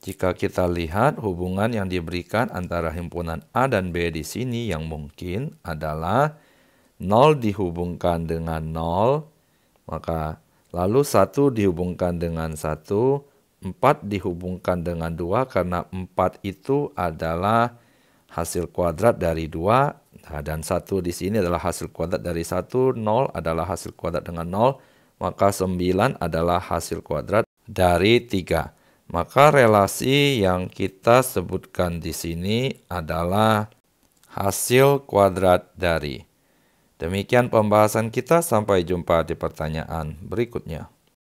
Jika kita lihat hubungan yang diberikan antara himpunan A dan B di sini yang mungkin adalah 0 dihubungkan dengan 0, maka lalu 1 dihubungkan dengan 1, 4 dihubungkan dengan 2 karena 4 itu adalah hasil kuadrat dari 2 nah, dan 1 di sini adalah hasil kuadrat dari 1, 0 adalah hasil kuadrat dengan 0, maka 9 adalah hasil kuadrat dari 3. Maka relasi yang kita sebutkan di sini adalah hasil kuadrat dari. Demikian pembahasan kita, sampai jumpa di pertanyaan berikutnya.